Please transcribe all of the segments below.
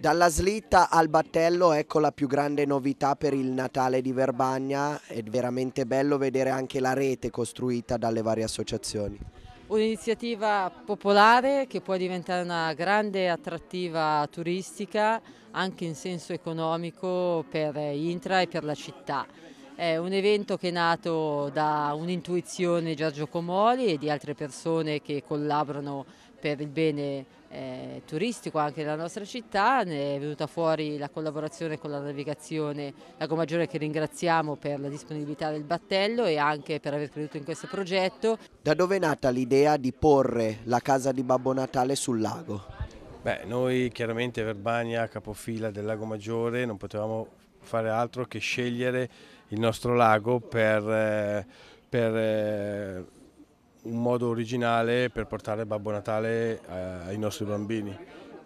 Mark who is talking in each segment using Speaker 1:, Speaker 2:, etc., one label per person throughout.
Speaker 1: Dalla slitta al battello ecco la più grande novità per il Natale di Verbagna, è veramente bello vedere anche la rete costruita dalle varie associazioni.
Speaker 2: Un'iniziativa popolare che può diventare una grande attrattiva turistica anche in senso economico per Intra e per la città. È un evento che è nato da un'intuizione di Giorgio Comoli e di altre persone che collaborano per il bene eh, turistico anche della nostra città, ne è venuta fuori la collaborazione con la navigazione Lago Maggiore che ringraziamo per la disponibilità del battello e anche per aver creduto in questo progetto.
Speaker 1: Da dove è nata l'idea di porre la casa di Babbo Natale sul lago?
Speaker 3: Beh, noi chiaramente Verbania, capofila del Lago Maggiore, non potevamo fare altro che scegliere il nostro lago per, eh, per eh, un modo originale per portare Babbo Natale eh, ai nostri bambini.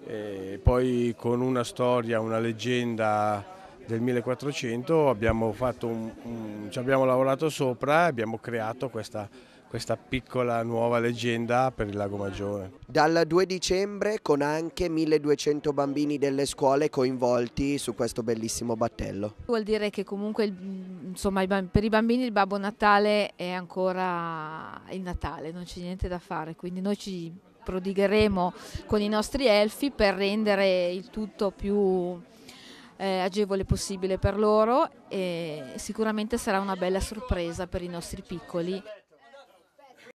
Speaker 3: E poi con una storia, una leggenda del 1400 abbiamo, un, un, ci abbiamo lavorato sopra e abbiamo creato questa questa piccola nuova leggenda per il Lago Maggiore.
Speaker 1: Dal 2 dicembre con anche 1200 bambini delle scuole coinvolti su questo bellissimo battello.
Speaker 4: Vuol dire che comunque insomma, per i bambini il Babbo Natale è ancora il Natale, non c'è niente da fare, quindi noi ci prodigheremo con i nostri elfi per rendere il tutto più eh, agevole possibile per loro e sicuramente sarà una bella sorpresa per i nostri piccoli.